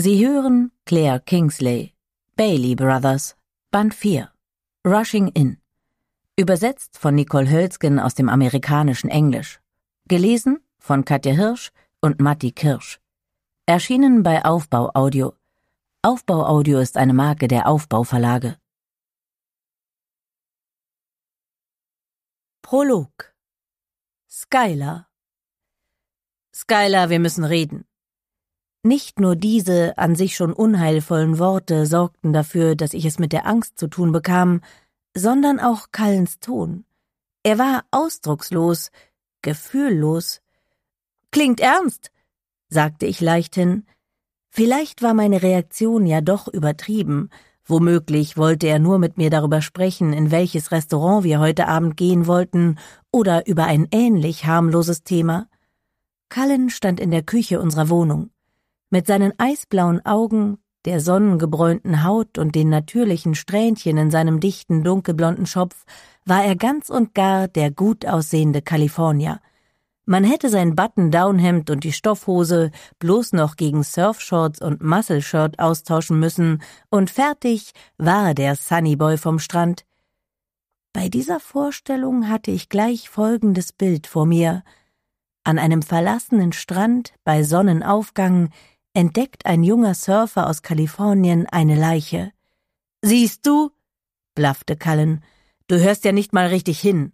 Sie hören Claire Kingsley, Bailey Brothers, Band 4, Rushing In, übersetzt von Nicole Hölzgen aus dem amerikanischen Englisch, gelesen von Katja Hirsch und Matti Kirsch, erschienen bei Aufbau Audio. Aufbau Audio ist eine Marke der Aufbau Verlage. Prolog Skylar Skylar, wir müssen reden. Nicht nur diese an sich schon unheilvollen Worte sorgten dafür, dass ich es mit der Angst zu tun bekam, sondern auch Callens Ton. Er war ausdruckslos, gefühllos. Klingt ernst, sagte ich leichthin. Vielleicht war meine Reaktion ja doch übertrieben, Womöglich wollte er nur mit mir darüber sprechen, in welches Restaurant wir heute Abend gehen wollten oder über ein ähnlich harmloses Thema. Cullen stand in der Küche unserer Wohnung. Mit seinen eisblauen Augen, der sonnengebräunten Haut und den natürlichen Strähnchen in seinem dichten dunkelblonden Schopf war er ganz und gar der gut aussehende Kalifornier. Man hätte sein Button-Down-Hemd und die Stoffhose bloß noch gegen Surfshorts und Muscle-Shirt austauschen müssen und fertig war der Sunnyboy vom Strand. Bei dieser Vorstellung hatte ich gleich folgendes Bild vor mir. An einem verlassenen Strand bei Sonnenaufgang entdeckt ein junger Surfer aus Kalifornien eine Leiche. Siehst du? blaffte Cullen. Du hörst ja nicht mal richtig hin.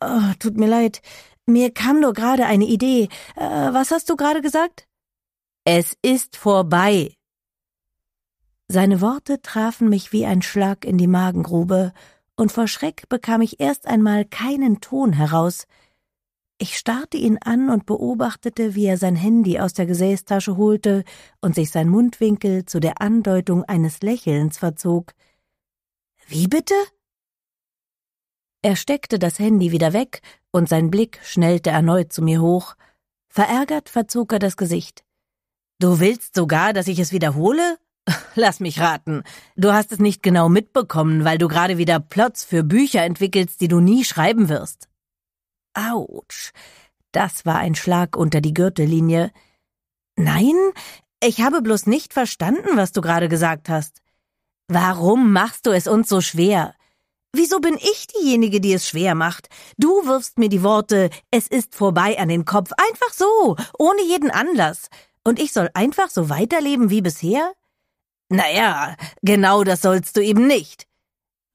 Oh, tut mir leid. Mir kam nur gerade eine Idee. Äh, was hast du gerade gesagt? Es ist vorbei. Seine Worte trafen mich wie ein Schlag in die Magengrube, und vor Schreck bekam ich erst einmal keinen Ton heraus, ich starrte ihn an und beobachtete, wie er sein Handy aus der Gesäßtasche holte und sich sein Mundwinkel zu der Andeutung eines Lächelns verzog. Wie bitte? Er steckte das Handy wieder weg und sein Blick schnellte erneut zu mir hoch. Verärgert verzog er das Gesicht. Du willst sogar, dass ich es wiederhole? Lass mich raten. Du hast es nicht genau mitbekommen, weil du gerade wieder Plots für Bücher entwickelst, die du nie schreiben wirst. Autsch. Das war ein Schlag unter die Gürtellinie. Nein, ich habe bloß nicht verstanden, was du gerade gesagt hast. Warum machst du es uns so schwer? Wieso bin ich diejenige, die es schwer macht? Du wirfst mir die Worte, es ist vorbei an den Kopf, einfach so, ohne jeden Anlass. Und ich soll einfach so weiterleben wie bisher? Naja, genau das sollst du eben nicht.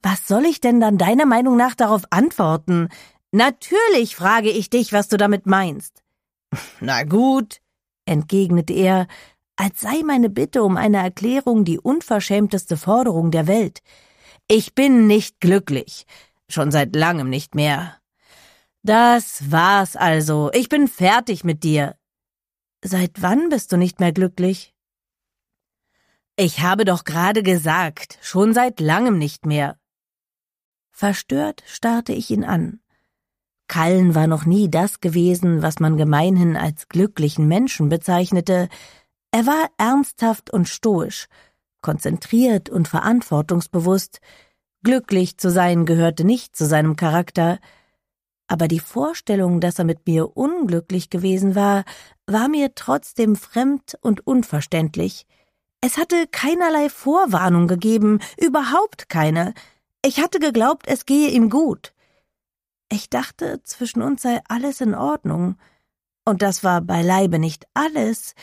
Was soll ich denn dann deiner Meinung nach darauf antworten? Natürlich frage ich dich, was du damit meinst. Na gut, entgegnete er, als sei meine Bitte um eine Erklärung die unverschämteste Forderung der Welt. Ich bin nicht glücklich, schon seit langem nicht mehr. Das war's also, ich bin fertig mit dir. Seit wann bist du nicht mehr glücklich? Ich habe doch gerade gesagt, schon seit langem nicht mehr. Verstört starrte ich ihn an. Kallen war noch nie das gewesen, was man gemeinhin als glücklichen Menschen bezeichnete, er war ernsthaft und stoisch, konzentriert und verantwortungsbewusst, glücklich zu sein gehörte nicht zu seinem Charakter, aber die Vorstellung, dass er mit mir unglücklich gewesen war, war mir trotzdem fremd und unverständlich. Es hatte keinerlei Vorwarnung gegeben, überhaupt keine. Ich hatte geglaubt, es gehe ihm gut. Ich dachte, zwischen uns sei alles in Ordnung. Und das war beileibe nicht alles.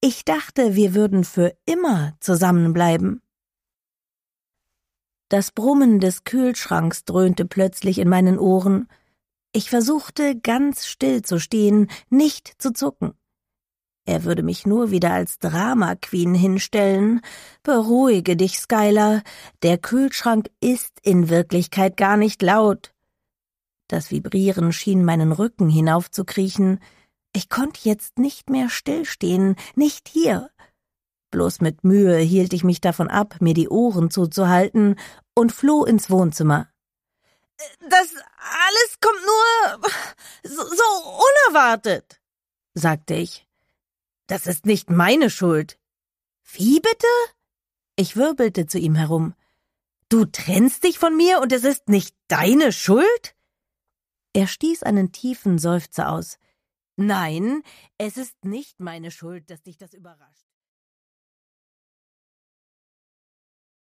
Ich dachte, wir würden für immer zusammenbleiben. Das Brummen des Kühlschranks dröhnte plötzlich in meinen Ohren. Ich versuchte, ganz still zu stehen, nicht zu zucken. Er würde mich nur wieder als Drama Queen hinstellen. Beruhige dich, Skylar. Der Kühlschrank ist in Wirklichkeit gar nicht laut. Das Vibrieren schien meinen Rücken hinaufzukriechen. Ich konnte jetzt nicht mehr stillstehen, nicht hier. Bloß mit Mühe hielt ich mich davon ab, mir die Ohren zuzuhalten und floh ins Wohnzimmer. Das alles kommt nur so, so unerwartet, sagte ich. Das ist nicht meine Schuld. Wie bitte? Ich wirbelte zu ihm herum. Du trennst dich von mir und es ist nicht deine Schuld? Er stieß einen tiefen Seufzer aus. Nein, es ist nicht meine Schuld, dass dich das überrascht.